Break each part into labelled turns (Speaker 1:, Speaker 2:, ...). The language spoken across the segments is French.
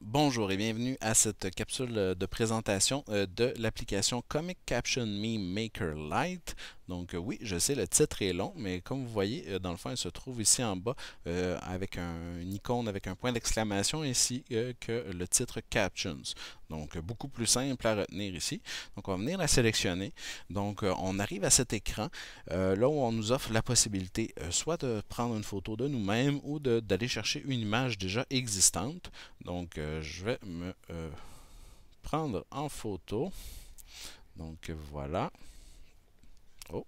Speaker 1: Bonjour et bienvenue à cette capsule euh, de présentation euh, de l'application Comic Caption Me Maker Lite. Donc euh, oui, je sais, le titre est long, mais comme vous voyez, euh, dans le fond, il se trouve ici en bas euh, avec un, une icône avec un point d'exclamation ainsi que le titre Captions. Donc beaucoup plus simple à retenir ici. Donc on va venir la sélectionner. Donc on arrive à cet écran, là où on nous offre la possibilité soit de prendre une photo de nous-mêmes ou d'aller chercher une image déjà existante. Donc je vais me prendre en photo. Donc voilà. Oh,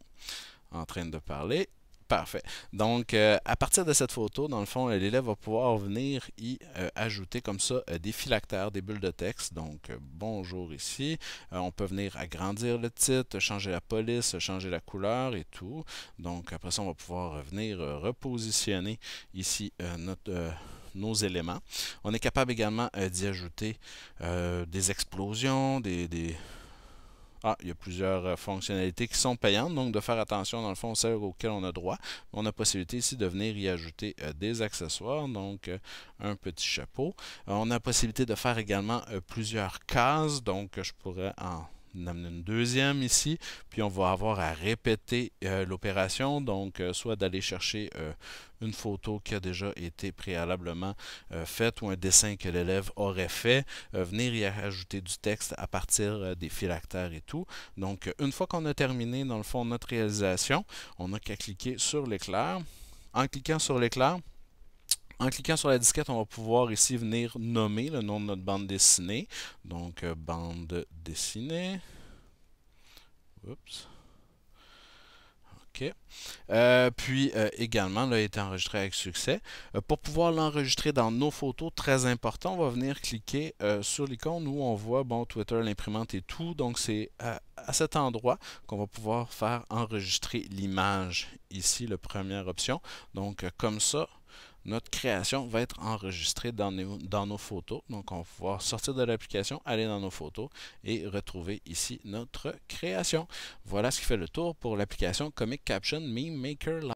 Speaker 1: en train de parler. Parfait. Donc, euh, à partir de cette photo, dans le fond, euh, l'élève va pouvoir venir y euh, ajouter comme ça des phylactères, des bulles de texte. Donc, bonjour ici. on peut venir agrandir le titre, changer la police, changer la couleur et tout. Donc, après ça, on va pouvoir venir repositionner ici notre nos éléments. On est capable également d'y ajouter des explosions, des, ah, il y a plusieurs euh, fonctionnalités qui sont payantes, donc de faire attention dans le fond celles auxquelles on a droit. On a possibilité ici de venir y ajouter euh, des accessoires, donc euh, un petit chapeau. on a possibilité de faire également plusieurs cases, donc je pourrais en on amène une deuxième ici, puis on va avoir à répéter euh, l'opération, donc euh, soit d'aller chercher euh, une photo qui a déjà été préalablement faite ou un dessin que l'élève aurait fait, venir y ajouter du texte à partir des phylactères et tout. Donc une fois qu'on a terminé dans le fond notre réalisation, on n'a qu'à cliquer sur l'éclair. En cliquant sur l'éclair, en cliquant sur la disquette, on va pouvoir ici venir nommer le nom de notre bande dessinée. Donc, euh, bande dessinée. Oups. Ok. Euh, puis euh, également, là, il a été enregistré avec succès. pour pouvoir l'enregistrer dans nos photos, très important, on va venir cliquer sur l'icône où on voit bon, Twitter, l'imprimante et tout. Donc c'est à cet endroit qu'on va pouvoir faire enregistrer l'image ici, la première option. Donc comme ça, notre création va être enregistrée dans nos, photos. Donc, on va pouvoir sortir de l'application, aller dans nos photos et retrouver ici notre création. Voilà ce qui fait le tour pour l'application Comic Caption Meme Maker Live.